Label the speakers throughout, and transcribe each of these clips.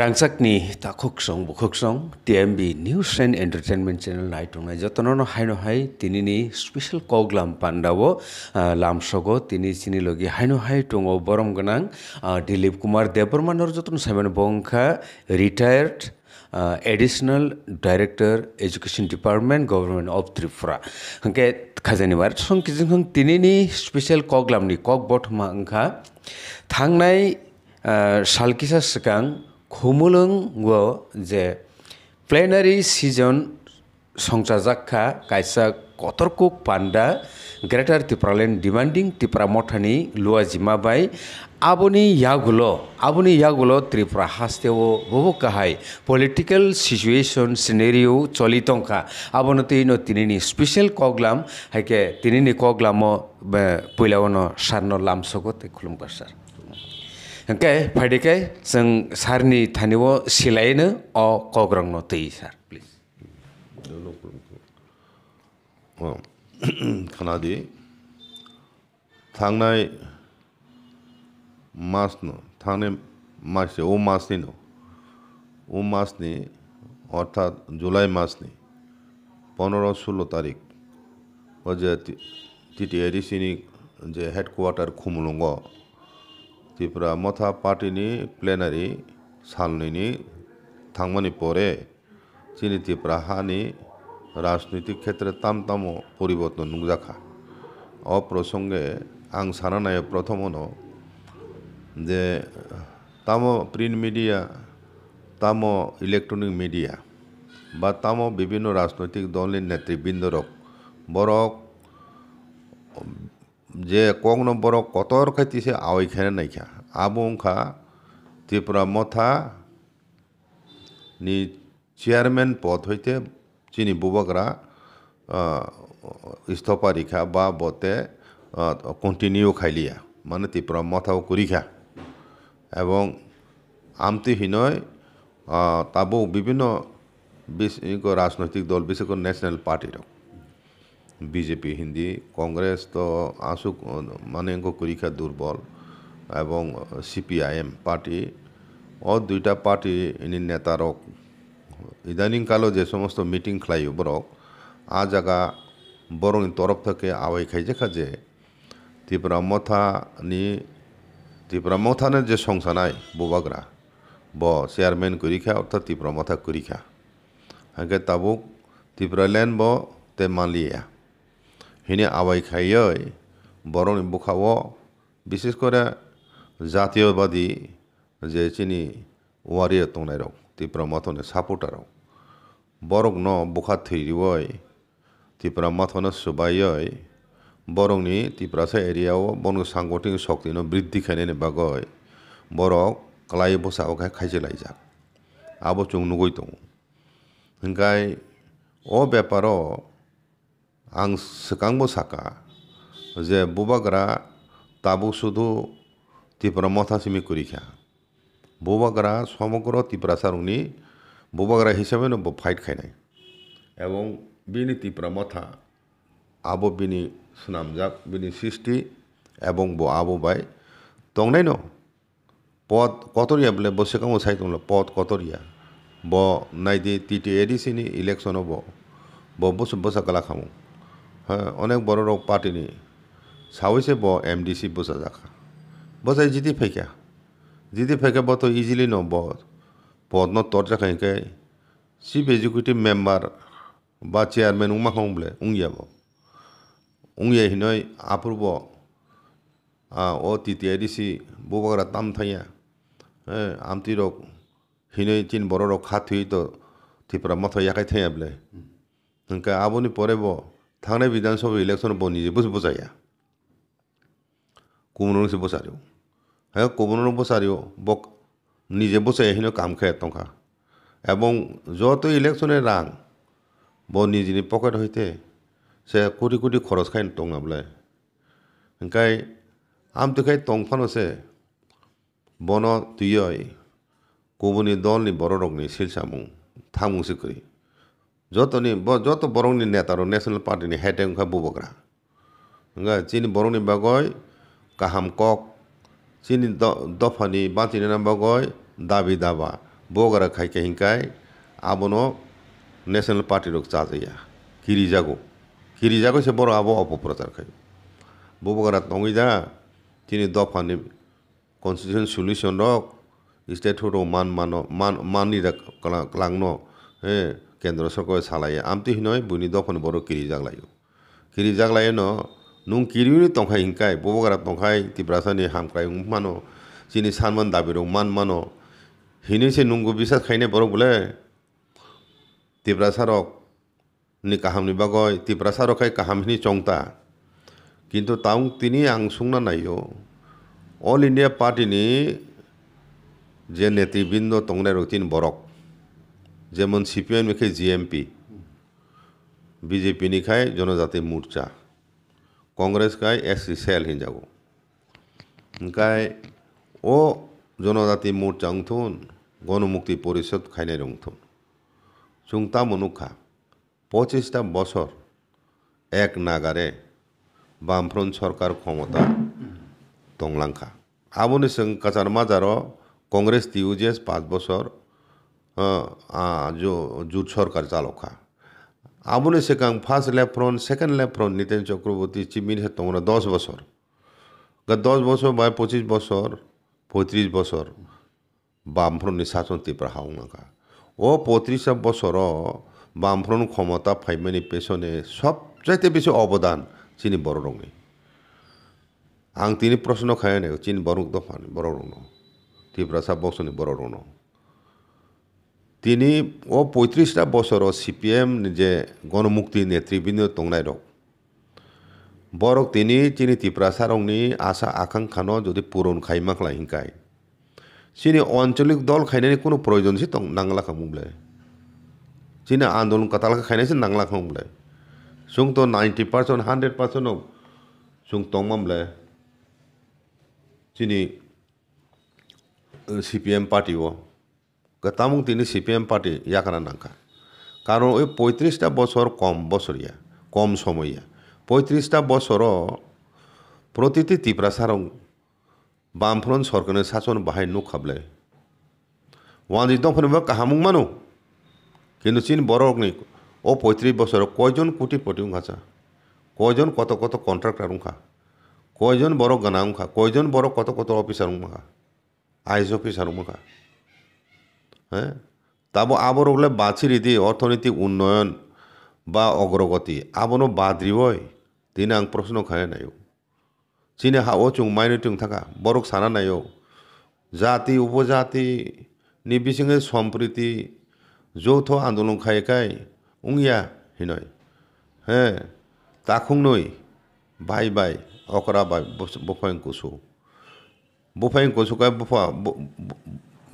Speaker 1: rangsakni takhuk song bukhuk song tmb news and entertainment channel night onai jotono no hai no hai tini ni special koglam pandawo lamsogo tini chini logi hai no hai tongo borom ganang dilip kumar debarmanor jotono seven bongkha retired additional director education department government of tripura ke khajani bar song kijing khong tini ni special koglam ni kok bot ma ankha thangnai salkisa sakang खुमुलुंगो जे प्लेनारि सिजन संसारजाखा कायसा कतरकुक पान्डा Greater Tipraland demanding Tipra मठानि लुवाजिमाबाय আবনি ইয়াগুলো আবনি ইয়াগুলো ত্রিপুরা হাস্তেও বহু কাহাই পলিটিক্যাল সিচুয়েশন সিনেরিও চলি টঙ্কা আবনতে ইনো তিনি স্পেশাল কগলাম হাইকে তিনি কগলামও পইলাওনো সারনো লামসকতে খুলুমকার sir Okay, pada kai seng sarni taniwo silaine o kogrong no tei sar, please. No problem. Kanadi,
Speaker 2: thangnai mas no, thangne mas o mas ni no, o mas ni, অর্থাৎ জুলাই মাস নি পনেরো ষোলো তারিখ ও যে টিটিআইডিসি যে হেডকোয়ার্টার খুমলঙ্গ ত্রিপুরা মথা পার্টি প্লেনারি साननैनि थांनायनि পরে जोंनि ত্রিপুরা हानि রাজনৈতিক ক্ষেত্রে তাম তাম পরিবর্তন নুজাখা অপ্রসঙ্গে প্রসঙ্গে আং সানানায় প্রথমন যে তাম প্রিন্ট মিডিয়া তাম ইলেকট্রনিক মিডিয়া বা তাম বিভিন্ন রাজনৈতিক দলের নেতৃবৃন্দরক বরক যে 제 꼭넘버로 꼬토르카 티세 아오이 캐는 나이캬 아봉카 ত্রিপুরা মথা নি চেয়ারম্যান পদ হইতে চিনি বুবকরা ইস্তফা রিখা বা বতে কন্টিনিউ খাইলিয়া মানে ত্রিপুরা মথাও করিখা এবং আমতি হিনয় তাবু বিভিন্ন রাজনৈতিক দল বিশেষ করে ন্যাশনাল পার্টির বিজেপি হিন্দি কংগ্রেস তো আসুক মানে করিকা দুর্বল এবং সিপিআইএম পার্টি ও দুইটা পার্টি ইনি নেতারক কালো যে সমস্ত মিটিং খাই বরক আ জায়গা বরং তরফ থেকে আওয়াই খাই যে খাজে ত্রিপুরা নি ত্রিপুরা মথানের যে নাই বোবাগ্রা ব চেয়ারম্যান করিখা অর্থাৎ ত্রিপুরা মথা করিখা হাঁকে তাবুক ত্রিপুরা ল্যান্ড ব তে মালিয়া হিনে আবাই খাইয়ই বরং বোখাব বিশেষ করে জাতীয়বাদী যে চিনি ওয়ারিয়া তংনাইরক ত্রিপুরা মাথনে সাপোর্টারক বরং ন বোখা থেরিবই ত্রিপুরা মাথনে সুবাইয়ই বরংনি ত্রিপুরাসা এরিয়াও বন সাংগঠনিক শক্তি ন বৃদ্ধি খাইনে বাগয় বরক কলাই বসাও খাই খাইছে লাইজাক আবো চুং নুগৈ দং হিংকাই অ ব্যাপারও আং सोखां সাকা যে बबाग्रा তাবু শুধু ত্রিপুরা মথাসিমি করিখা বোবাগ্রা সমগ্র ত্রিপুরা সারুংনি বোবাগ্রা হিসাবে নব ফাইট খাইনাই এবং বিনি তিপ্রা মথা আবো বিনি সুনাম যাক বিনি সৃষ্টি এবং বো আবো বাই তংনাই ন পদ কতরিয়া বলে বসেকামো সাই তংল পদ কতরিয়া ব নাই নাইদি টিটি এডিসিনি ইলেকশন হব ব বসে বসা কালা খামো হ্যাঁ অনেক বড় রোগ পাটিনি সাউসে ব এমডিসি বসা জাখা বসাই জিতি ফেকা জিতি ফেকে ব তো ইজিলি ন ব পদ্ম তর জাখাইকে চিফ এক্সিকিউটিভ মেম্বার বা চেয়ারম্যান উমা হং বলে উংয়াব উংয়া হিনই আপুরব ও তিতিয়ারিসি বুবাগরা তাম থাইয়া হ্যাঁ আমতি রোগ হিনই চিন বড় রোগ খাত হই তো থিপরা মথ ইয়াকাই থাইয়া বলে হ্যাঁ আবনি পরেব 당내비단소비일렉선을본이지무슨보사야구문은무슨보사료아야구문은무슨보사료뭐니제보사야히는감카했던가에봉저또일렉선에랑뭐니지니포켓허이때세꼬리꼬리걸어서가는똥나불래그러니까암뜩해똥파노세번호뒤여이구분이돈이벌어록니실사몽탐웅식거리 जतनि जत बरंनि नेतारो नेशनेल पार्टिनि हेड ओंखा बुबग्रा ओंखा चिनि बरंनि बागय गाहाम कक चिनि दफानि बाचिनि बागय दाबि दाबा बग्रा खायके हिंखाय आबनो नेशनेल पार्टिरक जाजाया गिरिजागौ गिरिजागौसे बर' आबो अपप्रचार खायो बुबग्रा तङैजा चिनि दफानि कन्स्टिटिउसन सल्युसन रक स्टेट हुदौ मान मान मान मानि लांनो কেন্দ্র সকল সালাইয়ে আমতি হিনয় বুনি দফন বড় কিরি জাগলায়ু কিরি জাগলায় ন নুং কিরিউনি তংখাই হিংকাই ববগারা তংখাই তিব্রাসানি হামক্রাই মানো চিনি সানমান দাবি রং মান মানো হিনেছে নুঙ্গু বিশ্বাস খাইনে বড় বলে তিব্রাসারক নি কাহামনি বাগয় তিব্রাসারকাই কাহামহিনী চংতা কিন্তু তাও তিনি আং সুংনা নাইও অল ইন্ডিয়া পার্টিনি যে নেতৃবৃন্দ তংনাই রতিন বরক যেমন সিপিএম লিখে জিএমপি বিজেপি লিখায় জনজাতি মোর্চা কংগ্রেস খায় এস সি সেল হিন যাব ও জনজাতি মোর্চা উংথুন গণমুক্তি পরিষদ খাইনে রংথুন চুংতা মনুখা পঁচিশটা বছর এক নাগারে বামফ্রন সরকার ক্ষমতা দংলাংখা আবনি সঙ্গে কাচার মাজারও কংগ্রেস টিউজিএস পাঁচ বছর जो जो सरकार चालक है আবুনে সেকাং ফার্স্ট ল্যাপ্রন সেকেন্ড ল্যাপ্রন নিতেন চক্রবর্তী চিমির হে তোমরা দশ বছর দশ বছর বা পঁচিশ বছর পঁয়ত্রিশ বছর বামফ্রন্টনি শাসন তীব্র হাউনাকা হ্যাঁ। ও পঁয়ত্রিশ বছর বামফ্রন্ট ক্ষমতা ফাইমানি পেছনে সবচাইতে বেশি অবদান চিনি বড় রঙে আং তিনি প্রশ্ন খায় নাই চিনি বরং দফান বড় রঙ সাব বসনি বড় রঙ তিনি ও পঁয়ত্রিশটা বছর ও সি পি গণমুক্তি নেতৃবৃন্দ তংনাই রক বরক তিনি চিনি ত্রিপ্রাসারংনি আশা আকাঙ্ক্ষানো যদি পূরণ খাইমাকলা হিংকাই চিনি আঞ্চলিক দল খাইনানি কোনো প্রয়োজন সে তং নাংলা খামুবলে চিনি আন্দোলন কাতালকা সে নাংলা খামুবলে সুং তো নাইনটি পার্সেন্ট হান্ড্রেড পার্সেন্ট সুং তংমামলে চিনি সিপিএম পার্টি ও তামুং তিনি সিপিএম পার্টি ইয়াকানা নাকা কারণ ওই পঁয়ত্রিশটা বছর কম বছরিয়া কম সময়য়া পঁয়ত্রিশটা বছর প্রতিটি ত্রিপ্রাসারং বামফ্রন সরকারের শাসন বাহাই নু খাবলে ওয়ানি দফনব কাহামুং মানু কিন্তু চীন বড় ও পঁয়ত্রিশ বছর কয়জন কোটি পটি উঙ্খাচা কয়জন কত কত কন্ট্রাক্টর উঙ্খা কয়জন বড় গানা উঙ্খা কয়জন বড় কত কত অফিসার উঙ্খা আইস অফিসার উঙ্খা হ্যাঁ তারপর আবার ওগুলো বাঁচি রীতি অর্থনৈতিক উন্নয়ন বা অগ্রগতি আবনও বাদ রিবই আং প্রশ্ন খায় নাই চীনে ও চুং মাইনে টুং থাকা বরক সানা নাই জাতি উপজাতি নিবিসিংয়ে সম্প্রীতি যৌথ আন্দোলন খাইকাই উংয়া হিনয় হ্যাঁ তাকুং নই বাই বাই অকরা বাই বফাইং কুসু বফাইং কুসুকায় বফা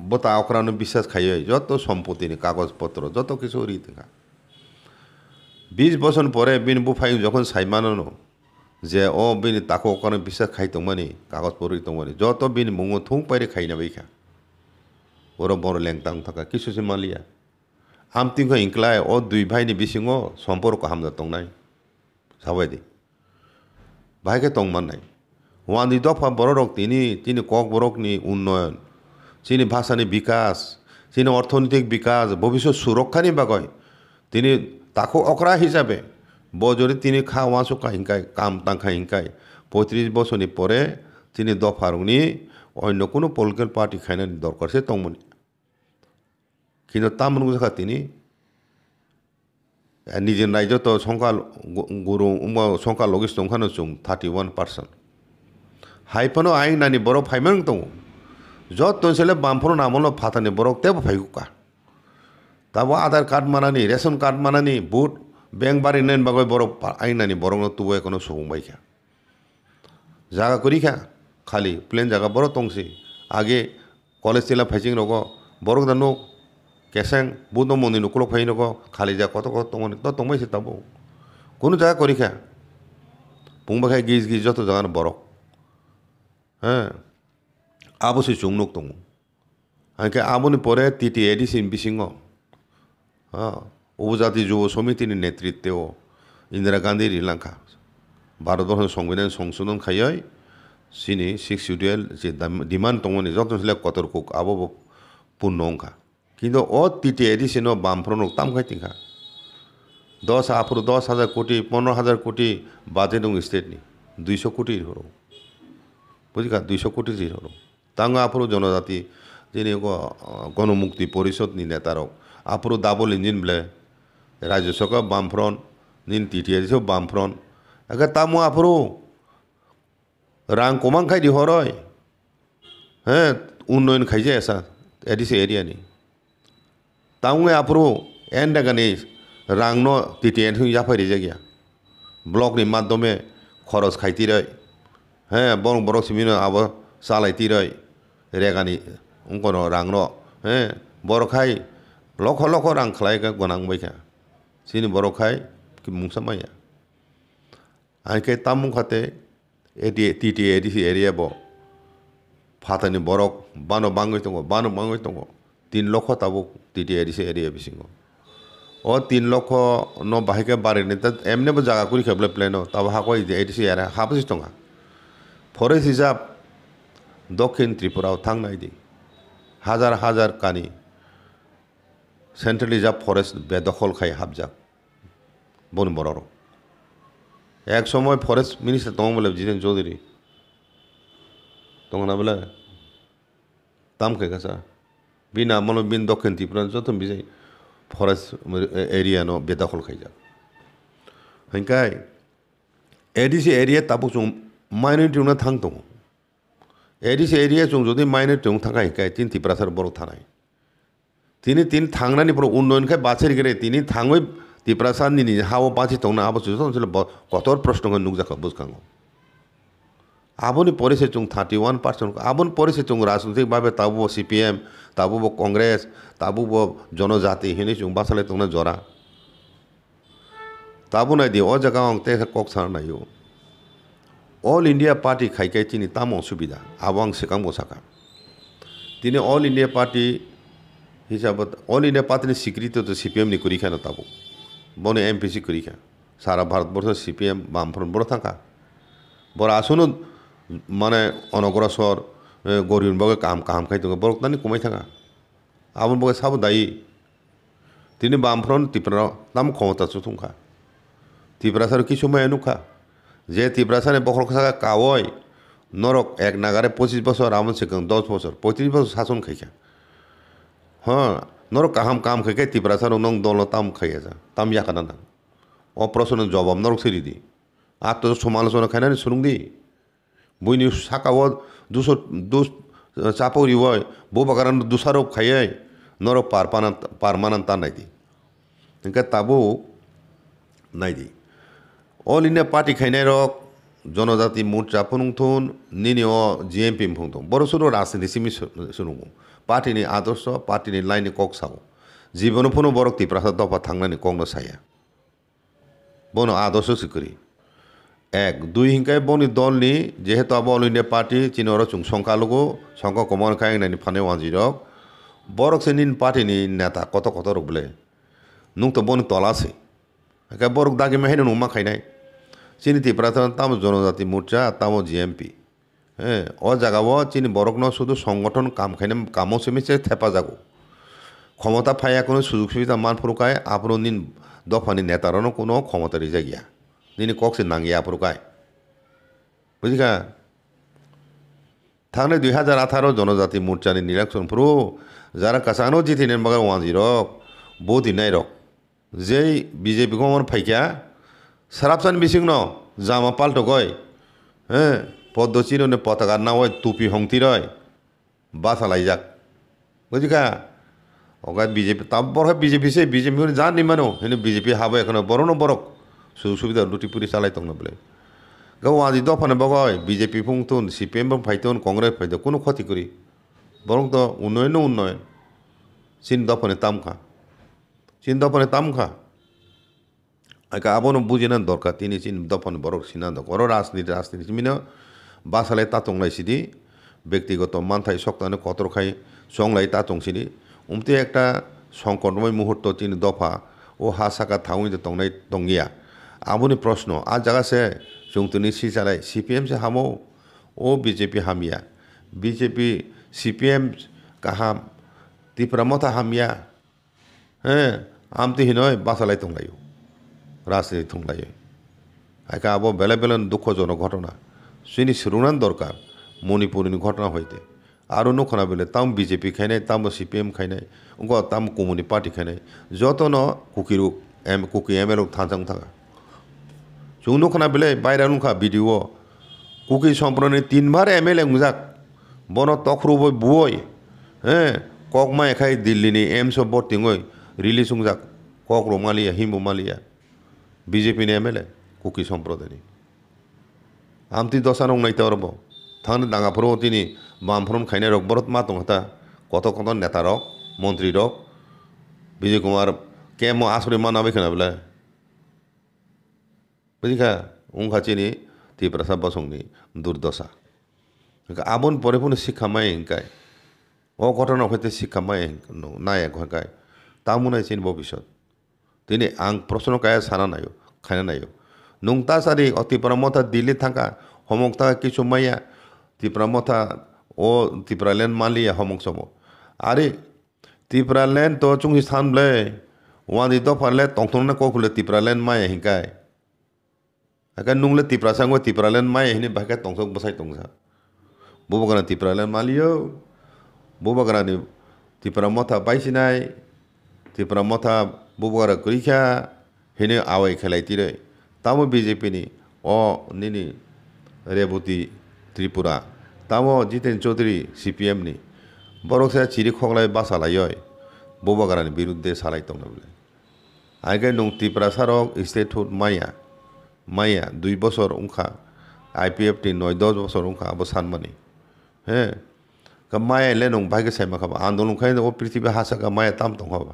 Speaker 2: বোতা অকরানো বিশ্বাস খাইয়ে যত সম্পত্তি নি কাগজপত্র যত কিছু রীতিকা বিশ বছর পরে বিন বুফাই যখন সাইমানো যে ও বিন তাকে অকরানো বিশ্বাস খাই তোমানি কাগজপত্র তোমানি যত বিন মুঙো থুং পাইরে খাই না বৈখা ওর বড় লেংটাং থাকা কিছু সে মালিয়া হামতিংখ ইংকলায় ও দুই ভাইনি বিসিং সম্পর্ক হামদা তংনাই সাবাই দি ভাইকে তংমান নাই ওয়ান দি দফা বড় রক তিনি তিনি কক বরকনি উন্নয়ন চিনি ভাষানি বিকাশ চিনি অর্থনৈতিক বিকাশ ভবিষ্যৎ সুরক্ষা নিবা কয় তিনি তাকে অকরা হিসাবে ব যদি তিনি খাওয়া সুখা হিংকায় কাম তাঙ্কা হিংকায় পঁয়ত্রিশ বছর পরে তিনি দফারুনি অন্য কোনো পলিটিক্যাল পার্টি খাইনানি দরকার সে তংমনি কিন্তু তামনগু জায়গা তিনি নিজের রাজ্য তো সংখ্যা গুরু সংখ্যা সংখ্যালঘিষ্ঠ ওখানে চুং থার্টি ওয়ান পার্সেন্ট হাইফানো আইন নানি বড় ফাইমেন তো যত ছেলে বামফোর নামলো ফাতানি বরক তে ফাইকুকা তাবো আধার কার্ড মানানি রেশন কার্ড মানানি বুট ব্যাংক বাড়ি নেন বাগৈ বরক আইনানি বরং তুবো এখনো জায়গা করি খা খালি প্লেন জায়গা বড় তংসি আগে কলেজ তেলা ফাইচিং রক বরক দানো কেসেং বুধ মন্দির নুকুলো ফাই নক খালি যা কত কত তঙ্গনি তো তঙ্গাইছে তাবো কোনো জায়গা করি খা পুংবাখায় গিজ গিজ যত জায়গা বরক হ্যাঁ 아버지 종록동. 그러니까 아버님 볼에 띠띠 에디신 비싱어. 아, উপজাতি যুব সমিতির নেতৃত্বেও ইন্দিরা গান্ধী শ্রীলঙ্কা ভারতবর্ষের সংবিধান সংশোধন খাইয়াই সিনি সিক্স শিডিউল যে ডিমান্ড তঙনি যত্নশীল কতর্কুক আবব পূর্ণ অঙ্কা কিন্তু অ তিটি এডিসিন বামফ্রন তাম খাইতিংখা দশ আফ্রো দশ হাজার কোটি পনেরো হাজার কোটি বাজেট স্টেটনি দুইশো কোটি হরো বুঝিকা দুইশো কোটি জিরো তাঙ্গা તાંગા জনজাতি যে গণমুক্তি পরিষদ নি નેતારો આપણો দাবল ইঞ্জিন বলে রাজ্য সরকার বামফ্রন নিন ટીટીએ છે বামফ্রন একে তামো আপরো রাং কমান খাই দি হরয় হ্যাঁ উন্নয়ন খাইছে এসা এডিসে এরিয়া নি তামুয়ে আপরো এন ডাকানি রাং ন তিটি এন হুই জাফাই জাগিয়া ব্লক নি মাধ্যমে খরচ খাইতি রয় হ্যাঁ বরং বড় সিমিন আবার চালাইতি রয় रेगानि अंकन रांनो हे बरखाय लख' लख' रां खालायगा गोनांबायखा सिनि बरखाय मुंसा माया आंखे तामुं खाते एदि टि टि एदि एरिया ब फातानि बरक बानो बाङै दङ बानो बाङै दङ तिन लख' ताबुक टि टि एदिसे एरिया बिसिङाव ও তিন লক্ষ ন বাহিকে বাড়িনি তা এমনি জায়গা করে খেবলে প্লেন তাবা হাকো এডিসি আর হাফ টাকা ফরেস্ট হিসাব দক্ষিণ ত্রিপুরাও त्रिपुरायाव थांनायदि হাজার হাজার কানি सेन्ट्रेल रिजार्भ फरेस्ट খাই হাবজা বন বড় এক সময় ফরেস্ট মিনিস্টার তোমার বলে জিতেন চৌধুরী তোমার বলে তামকে গেছা বিনা মনে বিন দক্ষিণ ত্রিপুরা যত বিজয় ফরেস্ট এরিয়া ন বেদখল খাই যা হইকাই এডিসি এরিয়া তাপু মাইনরিটি উনা থাং দङ এরিস চুং যদি মাইনে 마이너 থাকা হিকায় তিন 디브라사르 বড় থানায় তিনি তিনি থাংনানি পুরো উন্নয়নকে বাছের গেলে তিনি থাঙ্গই তিপ্রাসান নিনি হাও বাঁচি তো না আবার সুযোগ অঞ্চলে কতর প্রশ্ন নুকজাক বুঝকাঙ্গ আবনি পরে সে চুং থার্টি ওয়ান পার্সেন্ট আবন পরে সে চুং রাজনৈতিকভাবে তাবুব সিপিএম তাবুব কংগ্রেস তাবুব জনজাতি হিনে চুং বাসালে তো না জরা তাবু নাই দিয়ে ও জায়গা অংতে কক সার নাই অল ইন্ডিয়া পার্টি খাইকাই তিনি তাম অসুবিধা আবং সেকাম বসাকা তিনি অল ইন্ডিয়া পার্টি হিসাবত অল ইন্ডিয়া পার্টি স্বীকৃত তো সিপিএম নি করিখা নতাব মনে বনে এমপিসি করিখা সারা ভারতবর্ষ সিপিএম বামফ্রন্ট বড় থাকা বড় আসুন মানে অনগ্রসর গরিব বগে কাম কাম খাই তোকে বড় তানি কমাই থাকা আমার বগে সাব দায়ী তিনি বামফ্রন্ট ত্রিপুরা তাম ক্ষমতা চুথুখা ত্রিপুরা সার কিছু মায় এনুখা যে তীব্রাসানে বখর থাকা কাওয় নরক এক নাগারে পঁচিশ বছর আমন শিখং দশ বছর পঁয়ত্রিশ বছর শাসন খাইখা হ্যাঁ নরক কাহাম কাম খাইকে তীব্রাসান নং দল তাম খাইয়া যা তাম ইয়া ইয়াখানা না প্রশ্ন জবাব নরক সেরি দি আর তো সমালোচনা খাই না শুনুন দি বইনি সাকাও দুশো দু চাপরি হয় বউ কারণ দুসারোপ খাইয়াই নরক পার পারপানা পারমানান তা নাই দি তাবু নাই দিই অল ইন্ডিয়া পার্টি খাইনাই রক জনজাতি মোর্চা ফুনুংথুন নিনি অ জিএমপি ফুংথুন বড় সুর রাজনীতি সিমি সুনুগু পার্টিনি আদর্শ পার্টিনি লাইনি কক সাও জীবন ফুনু বরক্তি প্রাসাদ দফা থাংনানি কংন সায়া বন আদর্শ সিকরি এক দুই হিংকায় বনি দল নি যেহেতু আবার অল ইন্ডিয়া পার্টি চীনর চুং সংখ্যালঘু সংখ্যা কমন খাই নানি ফানে রক বরক সে নিন পার্টিনি নেতা কত কত রুবলে নুক তো বনি তলাসে একে বরক দাগে মেহেন নুমা খাইনাই চিনি প্রাথমিক তাম জনজাতি মোর্চা আর তামো জিএমপি হ্যাঁ অ জাগাবো চিনি বরক ন শুধু সংগঠন কাম খাইনে কামও সেমিছে থেপা যাগো ক্ষমতা ফাইয়া কোনো সুযোগ সুবিধা মান ফুরুকায় আপনো নিন দফানি নেতারানো কোনো ক্ষমতা রেজা দিন নিনি কক্সে নাঙ্গিয়া আপরুকায় বুঝিকা থাকলে দুই হাজার আঠারো জনজাতি মোর্চানি নির্বাচন পুরো যারা কাছানো জিতিনেন বাগান ওয়ান জিরক বহু দিনাই রক যেই বিজেপি কমন ফাইকিয়া সরাপসান বিশিং ন জামা পাল্টো কয় হ্যাঁ পদ্মচির পতাকার না হয় টুপি হংতি রয় বাসালাই যাক বুঝি কা অক বিজেপি তারপর হয় বিজেপি সে বিজেপি যা নিমানো কিন্তু বিজেপি হাব এখন বড় ন বরক সুযোগ সুবিধা লুটি পুরি চালাই তো বলে গাওয়া আজি দফা নেব কয় বিজেপি ফুংতুন সিপিএম ফাইতুন কংগ্রেস ফাইত কোনো ক্ষতি করি বরং তো উন্নয়ন উন্নয়ন তাম খা তামখা চিন তাম খা ಅವನು ಬುಜಿನ ದೊರ್ಕ ತಿನಿ ಚಿನ್ ದಪನ್ ಬರೋಕ್ ಸಿನಾಂದ ಕೊರೋ রাজনীতি ರಾಜনীತಿ ಮಿನ বাসালাই তাতংলাইসিদি ব্যক্তিগত মানথাই সক্তানো কতরখাই সংলাই তাতংসিনি উমতে একটা সংকটময় মুহূর্ত তিন দফা ও হা সাকা থাউনি তংনাই টংগিয়া আমনি প্রশ্ন আর জায়গাসে চুংতুনি সি চালাই সিপিএম সে হামো ও বিজেপি হামিয়া বিজেপি সিপিএম কাহাম ত্রিপুরা মতা হামিয়া হ্যাঁ আমতি হিনয় বাসালাই তংলাইও राजनीति थुंलायो একা আবো বেলে বেলেন দুঃখজনক ঘটনা সুইনি সুরুনান দরকার মণিপুরনি ঘটনা হইতে আরও নখনা বেলে তাম বিজেপি খাইনাই তাম সিপিএম খাইনাই উঙ্গ তাম কমিউনি পার্টি খাইনাই যত ন কুকিরু এম কুকি এম এল থানচাং থাকা চুং নখনা বেলে বাইরা নুখা বিডিও কুকি সম্প্রদায় তিনবার এম এল এ মুজাক বন তখরুব বুয় হ্যাঁ কক মা এখাই দিল্লিনি এমস বর্তিং রিলিজ উংজাক কক রোমালিয়া হিমু মালিয়া বিজেপি নিয়ে এমএলএ কুকি সম্প্রদায় আমতি দশা নং নাইতে রব থান ডাঙাফর তিনি বামফরম খাইনাই রক বরত মা তংতা কত কত নেতা রক মন্ত্রী রক বিজয় কুমার কে ম আসরে মা নামে খেনা বলে বুঝিখা উংখা চিনি তি প্রসাদ বসংনি দুর্দশা আবন পরে পরে শিক্ষা মাই হিংকায় ও ঘটনা হইতে শিক্ষা মাই না এক হকায় তা মনে ভবিষ্যৎ दिन आंग प्रश्न सारा नायो खाना नायो नुंगता सारी अति प्रमोथा दिल्ली थका हमक था कि सुमैया तिप्रमोथा ओ तीपरा लैंड मान लिया हमक समो अरे तिप्रा लैंड तो चुंग स्थान ब्ले वहाँ दी तो फरले तोंगथोंने को खुले तिप्रा लैंड माए हिंकाय अगर नुंगले तिप्रा संग तिप्रा लैंड माए हिने भाग्य तोंगसोक बसाई तोंगसा बुबगना तिप्रा लैंड मान लियो बुबगना तिप्रमोथा पाइसिनाय तिप्रमोथा बुबुवार गैख्या हेनो आवाय खेलाइतिर तामो बिजेपिनि अ निनि रेबति त्रिपुरा तामो जितेन चौधरी सिपिएमनि बरकसा चिरि खगलाय बासालायय बुबागारानि बिरुद्धे सालायतंनो बोले आगे नं त्रिपुरा सारक स्टेटहुड माया माया दुइ बसर उंखा आइपिएफनि नय दस बसर उंखा आबो सानमानि हे माया ले नं भाग्य सायमा खाबा आन्दोलन खायनो पृथ्वी हासागा माया ताम दं खाबा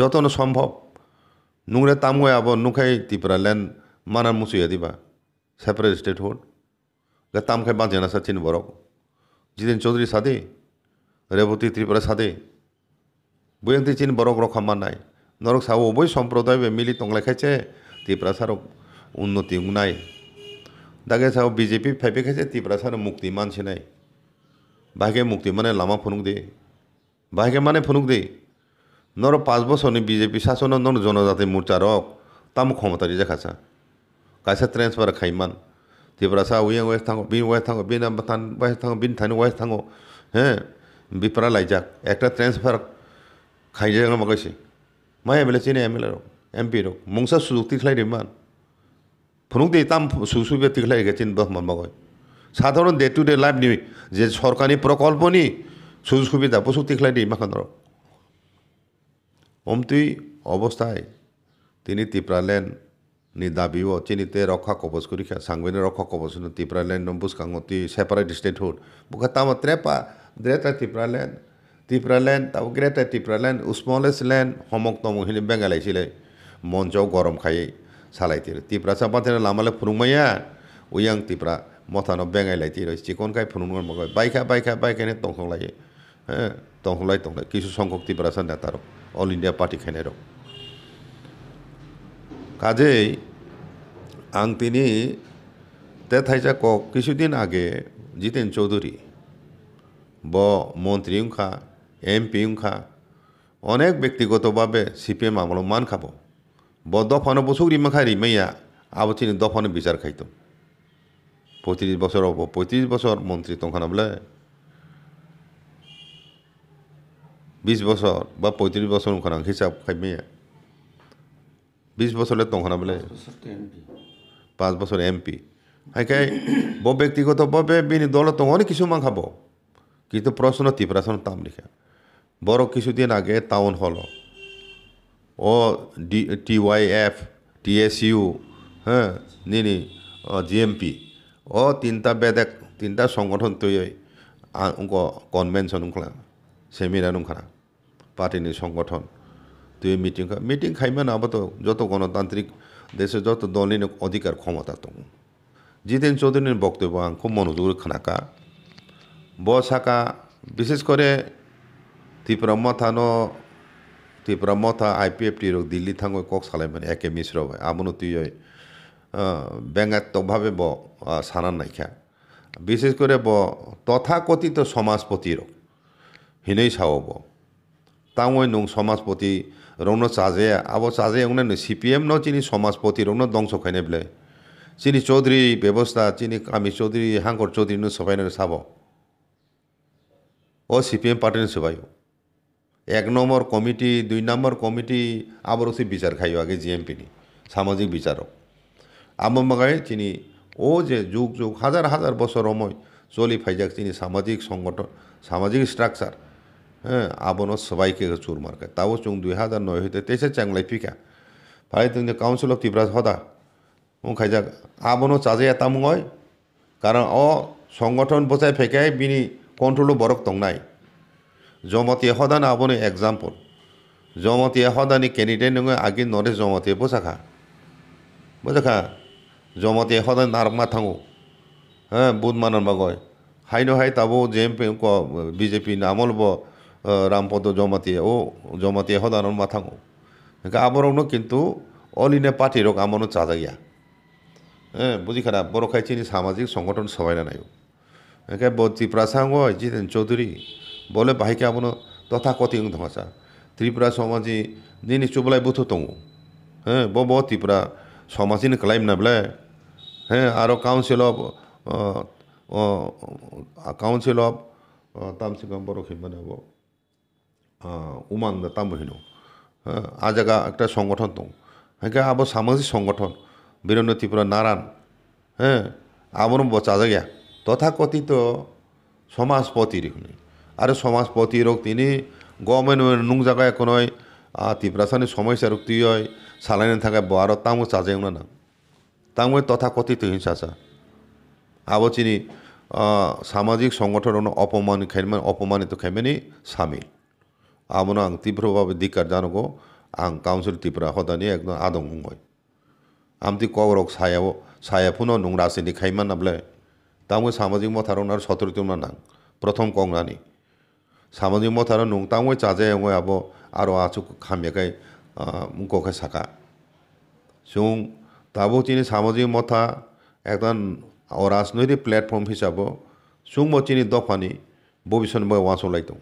Speaker 2: যতন সম্ভব নুরে তামগোয় আব নুখাই তিপরা লেন মানার মুসুয়া দিবা সেপারেট স্টেট হোড তাম তামখাই বাঁচে না সচিন বরক জিতেন চৌধুরী সাদে রেবতী ত্রিপুরা সাদে বইয়ন্তি চিন বরক রক্ষা মানাই নরক সাহ উভয় সম্প্রদায় মিলি টংলাই খাইছে ত্রিপুরা সার উন্নতি নাই দাগে সাহ বিজেপি ফাইপে খাইছে ত্রিপুরা সার মুক্তি মানছে নাই বাইকে মুক্তি মানে লামা ফুনুক দে বাইকে মানে ফুনুক দে নর পাঁচ বছরনি বিজেপি শাসন নর জনজাতি মোর্চার তামু ক্ষমতারি দেখাছা কাছে ট্রান্সফার খাইমান ত্রিপুরাসা উইয়াং ওয়েস থাঙ্গো বিন ওয়েস থাঙ্গো বিন থান ওয়েস থাঙ্গো বিন থানি ওয়েস থাঙ্গো হ্যাঁ বিপরা লাইজাক একটা ট্রান্সফার খাই যাক না মাকাইছে মা এম এল এ চিনি এম এল এ রক এমপি রক মংসা সুযুক্তি খেলাই রেমান ফুনুক দিয়ে তাম সুসু ব্যক্তি খেলাই গেছেন বহমান মাগয় সাধারণ ডে টু ডে লাইফ নি যে সরকারি প্রকল্পনি সুযোগ সুবিধা প্রসুক্তি খেলাই দিই মাখান রক অমতি অবস্থায় তিনি তিপ্রালেন নি দাবিও চিনিতে রক্ষা কবচ করি খা সাংবেনে রক্ষা কবচ তিপ্রালেন বুসকাঙ্গতি সেপারেট স্টেটহুড বুকা তামা ত্রেপা দ্রেতা তিপ্রালেন তিপ্রালেন তাও গ্রেতা তিপ্রালেন উসমলেস লেন হমক তমক হিনি বেঙ্গালাইছিলে মঞ্চ গরম খাই সালাইতির তিপ্রা চাপাতে লামালে ফুরুমাইয়া উইয়াং তিপ্রা মথানো বেঙ্গাইলাইতির চিকন খাই ফুরুমার মগাই বাইকা বাইকা বাইকানে তংখংলাইয়ে হ্যাঁ তংখলাই তংলাই কিছু সংখ্যক তিপ্রাসা নেতারও অল ইন্ডিয়া পার্টি খেনেরও কাজেই আং তিনি তেথাইচা ক কিছুদিন আগে জিতেন চৌধুরী ব মন্ত্রী উংখা এমপি উংখা অনেক ব্যক্তিগতভাবে সিপিএম আমল মান খাব ব দফানো বসুরি মাখারি মেয়া আবচিনি দফানো বিচার খাইত পঁয়ত্রিশ বছর পঁয়ত্রিশ বছর মন্ত্রী তখন বলে বিশ বছর বা পঁয়ত্রিশ বছর ওখান হিসাব খাইমিয়া বিশ বছরের তখন বলে পাঁচ বছর এমপি হাইকাই ব ব্যক্তিগতভাবে বিনি দল তখন কিছু মাখাবো কিন্তু প্রশ্ন তীব্রাসন তাম লিখা বড় কিছুদিন আগে টাউন হল ও D T Y F T TSU হ্যাঁ নিনি জিএমপি ও তিনটা বেদেক তিনটা সংগঠন তৈরি কনভেনশন সে सेमिनार ओंखारा पार्टीनि সংগঠন তুই মিটিং মিটিং খাইবে না আবার তো যত গণতান্ত্রিক দেশে যত দলীয় অধিকার ক্ষমতা তো জিতেন চৌধুরীর বক্তব্য আং খুব মনোযোগ খানাকা বসাকা বিশেষ করে ত্রিপুরা মথানো ত্রিপুরা মথা রোগ দিল্লি থাঙ্গই কক সালাই মানে একে মিশ্র হয় আমনো তুই ওই ব্যঙ্গাত্মকভাবে ব সানান নাইখা বিশেষ করে ব তথাকথিত সমাজপতিরক hinei sawobo tangoi nung samajpati rongno chaje abo chaje ongne no CPM no chini samajpati rongno dongso khaine ble chini chaudhary byabostha chini kami chaudhary hangkor chaudhary no sobaine sabo ও সিপিএম পার্টির সবাইও এক নম্বর committee দুই নম্বর committee আবার সে বিচার খাইও আগে GMP নি সামাজিক বিচারক আমার মাগায় চিনি ও যে যুগ যুগ হাজার হাজার বছর অময় চলি ফাইজাক চিনি সামাজিক সংগঠন সামাজিক স্ট্রাকচার হ্যাঁ আবনো সবাইকে চুর মার খায় তাও চুং দুই হাজার নয় হইতে তেসে চাংলাই পিকা ফাই তুমি কাউন্সিল অফ তিব্রাজ হদা ও খাই যাক আবনো চাজে তামুং হয় কারণ অ সংগঠন বচাই ফেকাই বিনি কন্ট্রোলও বরক তং নাই জমতি হদান আবনো এক্সাম্পল জমতি হদানি ক্যান্ডিডেট নয় আগে নরে জমতীয় বসাখা বসাখা জমতি হদান নারমা থাঙ্গু হ্যাঁ বুধ মানার মাগয় হাইন হাই তাবো জেম বিজেপি আমল ব রামপদ জমাতিয়া ও জমাতিয়া हदानन माथाङो हिंका आबरवनो किन्तु অল ইন্ডিয়া পার্টি রক আমনো চাঁদা গিয়া হ্যাঁ বুঝি খারাপ বড় খাইছি সামাজিক সংগঠন সবাই না নাই একে ত্রিপুরা সাঙ্গ জিতেন চৌধুরী বলে বাহিকে আমন তথা কথি ধমাচা ত্রিপুরা সমাজি দিন চুবলাই বুথ তঙ হ্যাঁ ব ব ত্রিপুরা সমাজি ক্লাইম না বলে হ্যাঁ আরও কাউন্সিল অফ কাউন্সিল অফ তামসিকাম বড় খেয়ে মানে উমান उमान्गता হ্যাঁ আজাগা একটা সংগঠন তো হ্যাঁ আবো সামাজিক সংগঠন বীরেন্দ্র ত্রিপুরা নারায়ণ হ্যাঁ আমার বচাজাগিয়া তথাকথিত সমাজপতি হুনি আর সমাজপতি রোগ তিনি গভর্নমেন্ট নুং জায়গায় এখন ত্রিপুরাসানি সমস্যা রক্তি হয় সালাইনে থাকা বার তামও চাজাই না তামও তথাকথিত চা আবো চিনি সামাজিক সংগঠন অপমান খেমেন অপমানিত খেমেনি সামিল আং তীব্রভাবে দিকার জানগো আং কাউন্সিল ত্রিপুরা হদানি একদম আদং হয় আমতি কবরক সায়াব সায়া ফুনো নোংরা আসেনি খাইমান নাবলে তামুই সামাজিক ওনার সতর্কমা নাং প্রথম কংরানি সামাজিক মথার নুং তামুই চাজে এমই আবো আরও আছু খামিয়াকাই মুখে সাকা সুং তাবো চিনি সামাজিক মথা একদম রাজনৈতিক প্ল্যাটফর্ম হিসাবে সুং চিনি দফানি ভবিষ্যৎ বয় ওয়াঁচলাইতাম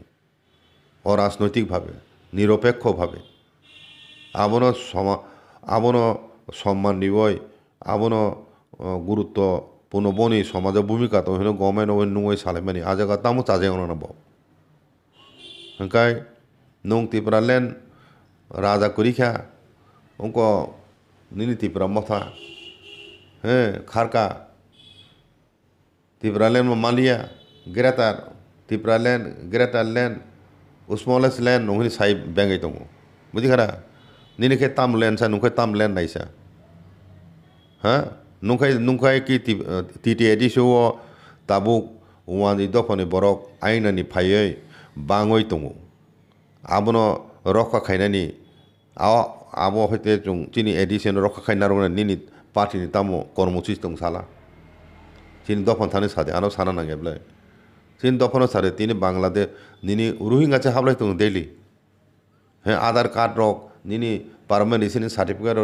Speaker 2: অরাজনৈতিকভাবে নিরপেক্ষভাবে আমন সমা আমন সম্মান নিবয় আমন গুরুত্ব পুনবনি সমাজের ভূমিকা তো হেন গমে নবেন নুয় সালে মানে আজ তামো চাজে অনানব হ্যাঁ নং ত্রিপুরা লেন রাজা করিখা অঙ্ক নিনি ত্রিপুরা মথা হ্যাঁ খারকা তিপরা লেন মালিয়া greater Tipra land greater land usmo les len nung ni sai bang ai tongu budi kara ni ne ke tam len sa nung ke tam len nai sa ha nung ke nung ke ki ti ti edi sho tabu uan di dopo ni borok aina ni phaiye bangoi tongu abono rokha khaina ni a abo hoite chung chini edition rokha khaina rona ni ni party ni tamo kormochis tong sala chini dopan thani sade ano sana na geblai সিন তখন সারে তিনি বাংলাদেশ তিনি রোহিঙ্গাছে হাবলাই তুমি ডেলি হ্যাঁ Aadhaar card রক নিনি পারমানেন্ট রেসিডেন্ট সার্টিফিকেট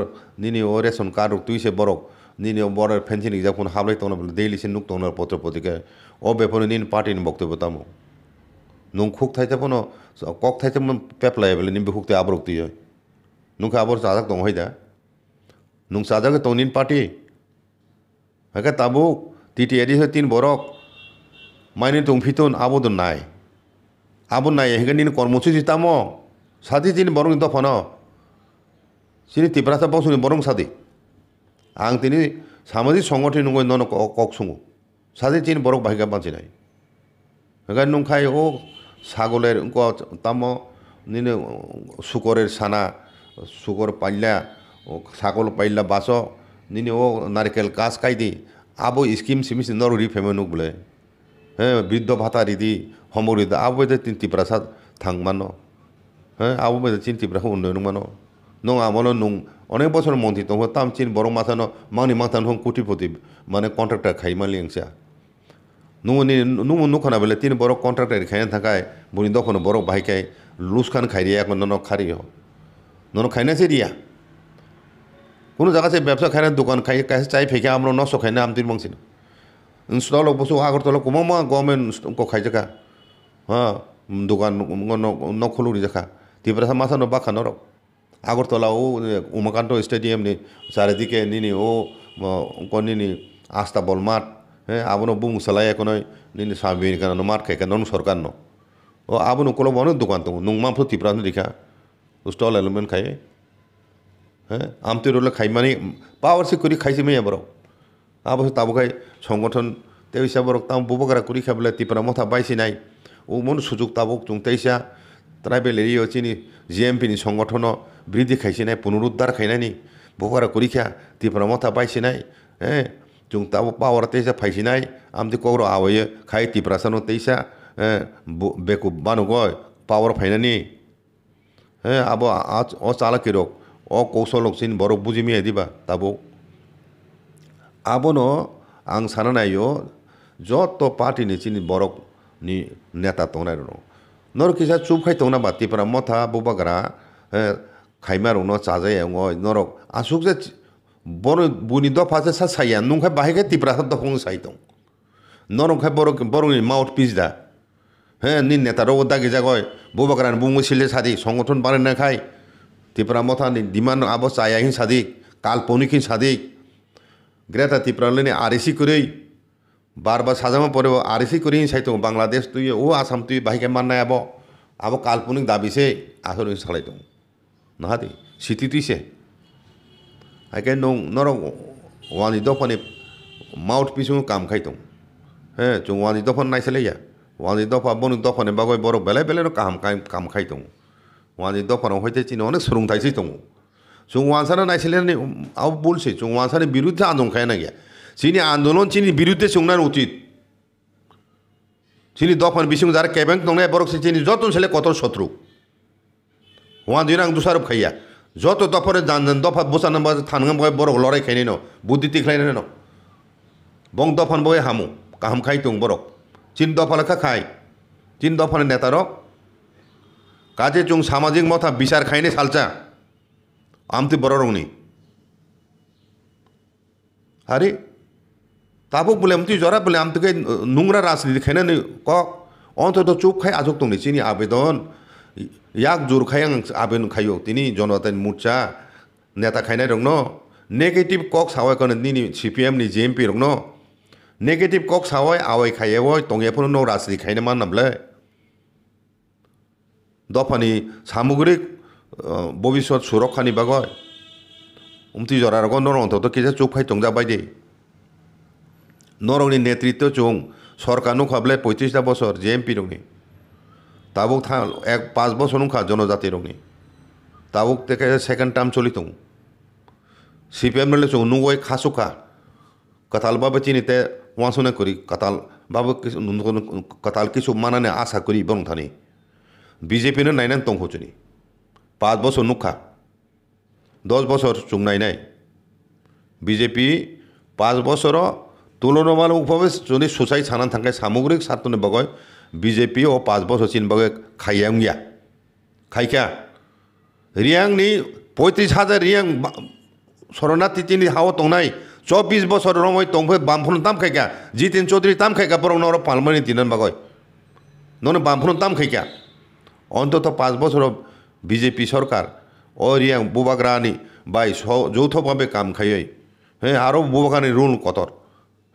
Speaker 2: নিনি ও রেশন কার্ড রক তুই সে বরক নিনি বড় ফেন্সিন কোন হাবলাই তখন ডেইলি সে নুক তোমার পত্র পত্রিকায় ও ব্যাপারে নিন পার্টির বক্তব্য তামো নুং খুক থাইতে পোনো কক থাইতে মন পেপলাই বলে নিম্বে খুকতে আবরক তুই হয় নুকে আবর সাজাক তং হয় দা নুং সাজাকে তং নিন পার্টি হ্যাঁ তাবুক টিটি এডিস তিন বরক মাইনি তো 마이니 동피돈 নাই আবো নাই 나이 해가니는 걸모치지 따모 사디지니 머롱이 더 번어 সিনি তিপ্রাসা বংশুনি বরং সাদি আং তিনি সামাজিক সংগঠন নঙ্গই নন কক সঙ্গু সাদি চিন বরক বাহিকা বাঁচি নাই হেগাই নাই ও সাগলের তাম নিনে শুকরের সানা শুকর পাইলা ও সাগল পাইলা বাস নিনি ও নারকেল কাজ কাই দি আবো স্কিম সিমিস নরুরি ফেমে নুক বলে হ্যাঁ বৃদ্ধ ভাতা রীতি হমরিদ আবুবেদে তিনটি প্রাসাদ থাকমানো হ্যাঁ আবুবেদে তিনটি প্রাসাদ উন্নয়ন মানো নং আমল নুং অনেক বছর মন্ত্রী তো তাম চিন বড় মাথানো মাংনি মাথান হং কুটিপতি মানে কন্ট্রাক্টর খাই মালিংসা নুনি নু নুখানা বেলে তিন বড় কন্ট্রাক্টর খাইন থাকায় বুড়ি দখন বড় ভাইকায় খান খাই রিয়া এখন নন খারি হ নন খাইনাছে রিয়া কোনো জায়গা সে ব্যবসা খাই দোকান খাই কাছে চাই ফেঁকে আমরা নশো খাই না আমি তিন মাংসিনা install bosu ha gor tolo kumama government ko khai jaka ha dukan no no kholu ni jaka tibra sa masa no ba khano ro Agartala ও উমাকান্ত স্টেডিয়াম নি চারিদিকে নিনি ও নিনি আস্তা বল মাঠ হ্যাঁ আবনো বুম সালাই এখন নিনি স্বামী বিবেকানন্দ মাঠ খাই কেন সরকার ন ও আবনো কোনো অনেক দোকান তো নুংমাফ্র তিপ্রান্ত দেখা স্টল এলিমেন্ট খাই হ্যাঁ আমতে রোলে খাই মানে পাওয়ার সে করে খাইছে মেয়ে বড় अब ताबोखाय संगठन तेई हिसाबर ताम बोबगरा कुरी खाबले तिपरा मथा बाइसिनाय उमन सुजुग ताबुक जुं तेइसा ट्राइबेल एरिया चिनि जिएमपिनि संगठन बृद्धि खाइसिनाय पुनरुद्धार खाइनायनि बोबगरा कुरी खा तिपरा मथा बाइसिनाय ए जुं ताबो पावर तेइसा फाइसिनाय आमदि कग्रो आवयो खाइ तिपरासानो तेइसा बेकु बानुगय पावर फाइनायनि ए अब अ चालकिरक अ कौशलक चिन बरक बुजिमिया दिबा ताबुक আবনো আং সানা নাই যত 아버노 앙 사나나요 저또 파티니 진 버럭니 네타 동나르노 너르 기사 춥카이 동나 바티 프라 모타 부바가라 খাইমারুনো চাজে এ নরক আসুক যে বড় বুনি দফাছে সা সাইয়া নুখাই বাহিকে তিপ্রা দফং সাইতং নরংখাই বড় বড়নি মাউথ পিস দা হ্যাঁ নি নেতারও দাগে জাগয় বুবাকারান বুমুছিলে সাদি সংগঠন বানাই না খাই তিপ্রা মথা ডিমান্ড আবো চাই চায়াহিন সাদিক কাল্পনিকহীন সাদিক ग्रेता तिप्रानले नि आरएसी कुरै बार बार साजामा पऱ्यो आरएसी कुरै साइतौ बांलादेश तुइ ओ आसाम तुइ बाहिके मान्नाय अब अब काल्पनिक दाबिसे आखर सालायदों नहादि सिति तुइसे हाइके नौ नर वानि दफानि माउथ पिसुङ काम खाइतौ हे जों वानि दफान नायसलाया ওয়ানি দফা বন দফানে বাগয় বড় বেলায় বেলায় কাম কাম খাইতং ওয়ানি দফানাव হয়তো চিনি অনেক সুরুং থাইসै दङ চৌহানসারা নাইছিল আও বলছে চৌহানসারের বিরুদ্ধে আন্দোলন খাই না গিয়া চিনি আন্দোলন চিনি বিরুদ্ধে চৌনার উচিত চিনি দফান বিশ যারা কেবেন দংনায় বরক চিনি যত ছেলে কত শত্রু ওয়া দিন আং দুসারব খাইয়া যত দফরে জান জান দফা বোসান থানগাম বয় বরক লড়াই খাইনি ন বুদ্ধি তিখলাই ন বং দফান বয় হামু কাহাম খাই তং বরক চিন দফা লেখা খাই চিন দফানের নেতারক কাজে চুং সামাজিক মথা বিচার খাইনে সালচা 아무튼 뭐라 그러니? अरे ताबुक बोले हम तो जरा बोले हम तो कहीं नुंगरा रासनी दिखे ना क अन तो चुप खाई आजोक तुमने चिनी आवेदन याक जोर खाई आवेदन खाइयो तिनी जनता मुर्चा नेता खाइना रंग नेगेटिभ কক সাওয়াই কনে নি সিপিএম নি জিএমপি রং নেগেটিভ কক সাওয়াই আওয়াই খাইয়ে ওই টংয়েফোন নৌ রাজনীতি খাইনে মান নামলে দফানি সামগ্রিক ভবিষ্যৎ সুরক্ষা বাগয় উমতি জরার গন্ধর অন্তত কেজা চুপ খাই টংজাবাই দে নরংনি নেতৃত্ব চুং সরকার নুখাবলে পঁয়ত্রিশটা বছর জে জেএমপি রংনি তাবুক থা এক পাঁচ বছর নুখা জনজাতি রংনি তাবুক থেকে সেকেন্ড টার্ম চলিত সিপিএম রেলে চং নুগয় খাসুখা কাতাল বাবা চিনিতে ওয়াসনা করি কাতাল বাবা কথাল কিছু মানানে আশা করি বং থানি বিজেপি নাইন তং হচুনি পাঁচ বছর নুখা দশ বছর চুম নাই নাই বিজেপি পাঁচ বছর তুলনামূলকভাবে যদি সোচাই সানান থাকে সামগ্রিক স্বার্থ বগয় বিজেপি ও পাঁচ বছর চিন খাইয়াং গিয়া খাইকা রিয়াংনি পঁয়ত্রিশ হাজার রিয়াং শরণার্থী তিনি তো নাই চব্বিশ বছর রময় তংফে বামফুন তাম খাইকা জিতেন চৌধুরী তাম খাইকা বরং পালমানি তিন বাগয় নন বামফুন তাম খাইকা অন্তত পাঁচ বছর বিজেপি সরকার ও রিয়াং বুবাগ্রানি বাই যৌথভাবে কাম খাইয়াই হ্যাঁ আরও বুবাগানি রুল কতর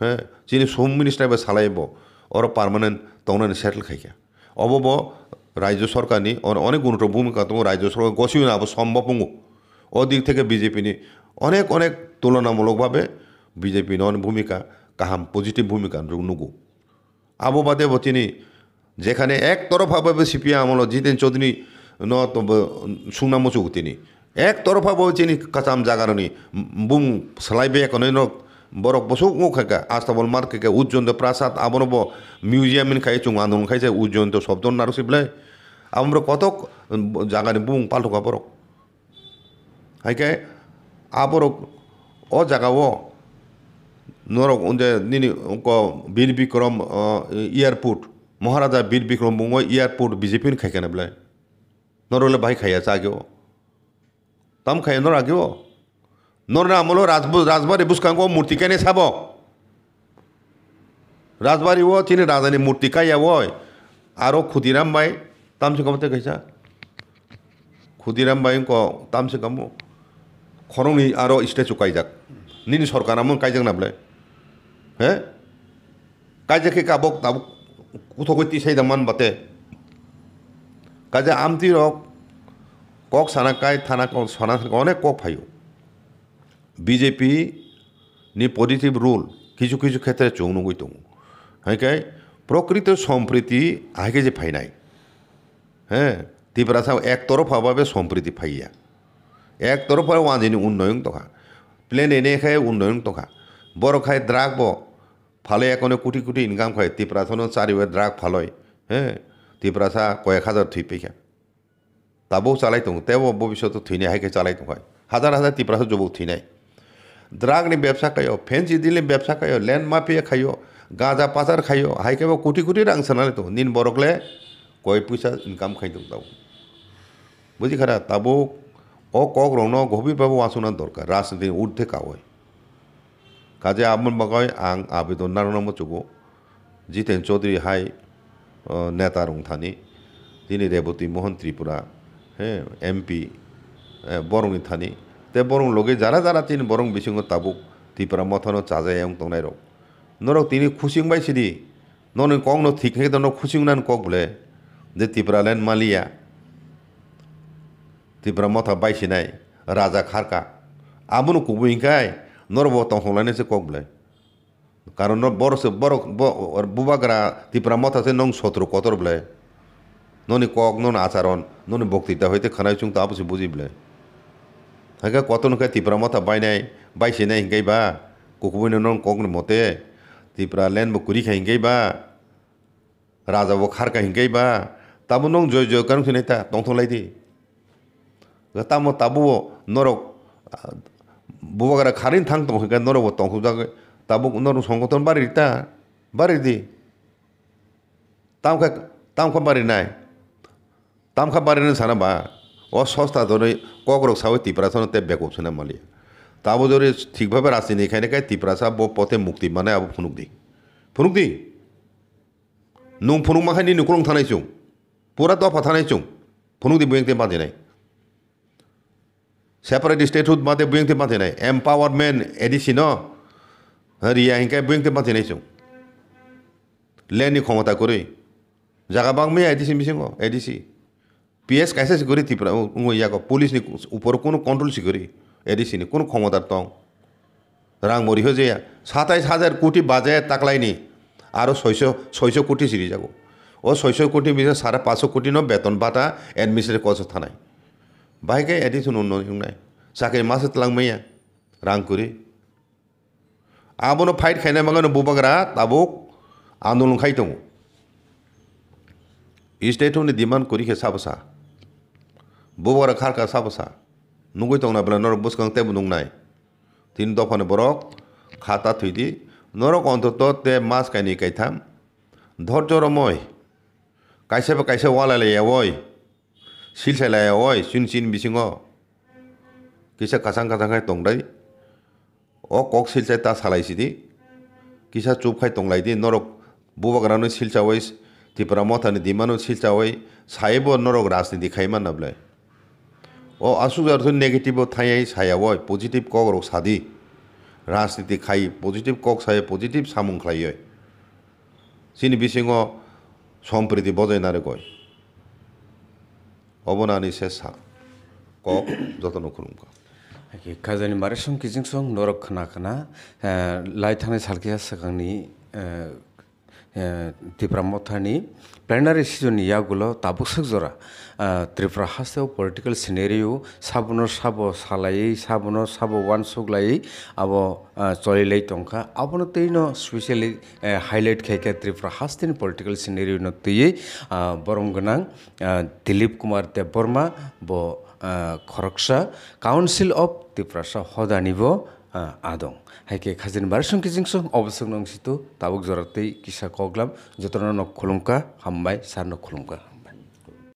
Speaker 2: হ্যাঁ যিনি হোম মিনিস্টারবে সালাইব ওর পারমানেন্ট তখন সেটেল খাইয়া অবব রাজ্য সরকারনি অনেক গুরুত্ব ভূমিকা তো রাজ্য সরকার গছিও না সম্ভব ও দিক থেকে বিজেপি নি অনেক অনেক তুলনামূলকভাবে বিজেপি নন ভূমিকা কাহাম পজিটিভ ভূমিকা নুগু আবু বাদে তিনি যেখানে একতরফাভাবে সিপিআই আমল জিতেন চৌধুরী ન તો સુનામો এক তরফা એક તરફા બહુ ચીની કચામ જાગારોની બુમ સલાઈ বরক বসুক মুখ খাইকা আস্তা বল মার খাইকা উজ্জন্ত প্রাসাদ আবনব মিউজিয়াম খাই চুং আন্দোলন খাইছে উজ্জন্ত শব্দ নারু সিবলাই আমরা কতক জাগারে বুং পাল্টুকা বরক হাইকে আবরক অ জাগাও নরক যে বীর বিক্রম এয়ারপোর্ট মহারাজা বীর বিক্রম বুঙ্গ এয়ারপোর্ট বিজেপির খাইকানে বলাই নরলে ভাই খাইয়াছে আগেও তাম খাই নর আগেও নর না আমলো রাজবার এবুস কাঙ্ক মূর্তি কেনে ছাব রাজবার ইও চিনে রাজানি মূর্তি কাইয়া ওই আরও ক্ষুদিরাম ভাই তামসে কামতে খাইছা ক্ষুদিরাম ভাই তামসে কামু খরং আরও স্টেচু কাইজাক নি সরকার আমি কাইজাক না বলে হ্যাঁ কাইজাকে কাবক তাবক কুথকই তিসাই দাম মান বাতে কাজে আমতি রক কক সানাকায় থানা সানাকায় অনেক কক ফাইও বিজেপি নি পজিটিভ রুল কিছু কিছু ক্ষেত্রে গই তমু হাইকাই হ্যাঁ প্রকৃত সম্প্রীতি আগে যে ফাই নাই হ্যাঁ ত্রিপুরা সাহ একতরফাভাবে সম্প্রীতি ফাইয়া একতরফা ওয়াজিনি উন্নয়ন তখা প্লেন এনে খায় উন্নয়ন তখা বড় খায় দ্রাগ ব ফালে এখনো কোটি কোটি ইনকাম খায় ত্রিপুরা চারিবার দ্রাগ ফালয় হ্যাঁ তিব্রাসা কয়েক হাজার থুই পেখা তাবও চালাই তং তেও থুই নাই হাইকে চালাই তো হাজার হাজার হাজার তিব্রাসা জবও থুইনাই দ্রাগনি ব্যবসা খাইও ফেন্সি দিলে ব্যবসা খাইও ল্যান্ড মাফিয়া খাইও গাঁজা পাচার খাইও হাইকে কোটি কোটি রাং সানালে তো নিন বরকলে কয় পয়সা ইনকাম খাই তো তাও বুঝি খারা তাবো ও কক রং গভীরভাবে আসুনা দরকার রাজনীতি ঊর্ধ্বে কাওয় কাজে আমার বাকয় আং আবেদন নারণ চুব জিতেন চৌধুরী হাই নেতা থানি যিনি রেবতী মোহন ত্রিপুরা হ্যাঁ এমপি হ্যাঁ, বরং থানি তে বরং লগে যারা যারা তিনি বরং বিসিং তাবুক ত্রিপুরা মথানো চাজায় এবং তংনাই রক নরক তিনি খুশিং বাই সিদি নন কং ন ঠিক হেকে খুশিং নান কক বলে যে ত্রিপুরা লেন মালিয়া ত্রিপুরা মথা বাইসিনাই রাজা খারকা আমনো কুবু ইংকায় নরব তং হলাইনেছে কক বলে কারণ कारण बरो बरो बुबागरा तिपरा মত আছে নং শত্রু कतर বলে ননি কক নন আচরণ নন বক্তৃতা হইতে খানাইছুং তো আপসে বলে হাঁকা কত নখাই তিপ্রা মথা বাইনাই বাইসে নাই হিঙ্গাই বা কুকুবই নন কক মতে তিপ্রা লেন বো খাই হিঙ্গাই বা রাজা বো খারকা হিঙ্গাই বা তাবো নং জয় জয় কারণ শুনে তা তংথলাই দি তামো তাবো নরক বুবাগারা খারিন থাং তং হিঙ্গা নরক তংসু জাগে তাবুক unor সংগঠন bari ta bari দি তামখা তামখা bari নাই তামখা bari ne sana ও সস্তা ধরে ককরক সাবে তিপ্রাসন তে ব্যাকুপ সিনা মালিয়া তাবো ধরে ঠিকভাবে রাশি নেই খাই নাকি তিপ্রাসা ব পথে মুক্তি মানে আবু ফুনুক দি ফুনুক দি নুং ফুনুক মাখানি নুকুরং থানাইছুং পুরা দফা থানাইছুং ফুনুক দি বুয়েংতে বাঁধে নাই সেপারেট স্টেটহুড মাতে বুয়েংতে বাঁধে নাই এম্পাওয়ারমেন্ট এডিসি ন হ্যাঁ, রিয়া হিংকায় बुयेंग तें बाथि नायसौ লেনি ক্ষমতা করে জাগা বাং মেয়ে এডিসি মিসিং এডিসি পিএস কাইসে করে তিপ্রা ইয়াক পুলিশ নি উপর কোনো কন্ট্রোল সিকিউরি এডিসি নি কোনো ক্ষমতার তং রাং মরি হয়ে যায় সাতাইশ হাজার কোটি বাজায় তাকলাইনি আরও ছয়শো ছয়শো কোটি সিরি যাব ও ছয়শো কোটি মিশে সাড়ে পাঁচশো কোটি ন বেতন বাটা এডমিশনের কচ থানায় বাইকে এডিসন উন্নয়ন নাই চাকরি মাসে তালাং মেয়া রাং করে आबोनो फाइट खाने मगनो बुबगरा ताबुक आंदोलन खाई तुम स्टेटों ने दिमान कुरी के साबसा बुबगरा खार का साबसा नुगई तो ना बल नर बुस कंगते बुनुंगना है तीन दोपहने बरोक खाता थी दी नर कौन तो ते मास कहने कही था धोर चोरों मौय कैसे ब कैसे वाला ले आवौय सिल से ले आवौय सिन सिन बिसिंगो किसे कसं कसं कह तुम � 어, 꼭 실제 따 살아있이디 기사 쭉카이 동라이디 너록 무바그라는 실자와이 디프라 못하는 디마는 실자와이 사이버 너록 라스니 카이만 나블래 어 아수자르 네게티브 타이 사야와 포지티브 거그로 사디 라스니 카이 포지티브 꼭 사이 포지티브 사문 클라이요 신이 비싱어 সম্প্রীতি বজায় না কয়
Speaker 1: অবনানি শেষা কক যত্ন করুম Kazani Marishon Kissing Song, Norok Kanakana, Lightanis Halkiasakani, Tipramotani, Plenary Season Yagulo, Tabusuzora, Tripra Hastel, Political Scenario, Sabuno Sabo Salai, Sabuno Sabo One Suglai, Abo Soli Leitonka, Abonotino, specially highlight Kaka Tripra Hastin, Political Scenario Noti, Borongunang, Dilip Kumar De Burma, Bo. খৰকছা council of ত্ৰিপুৰাছা সদানিব আদং হাইকে খাজিন বাৰচং কিজিং চং অৱশ্যং নংচিটো তাবুক জৰতেই কিছা কগলাম যতনা নখলংকা হাম্বাই চাৰ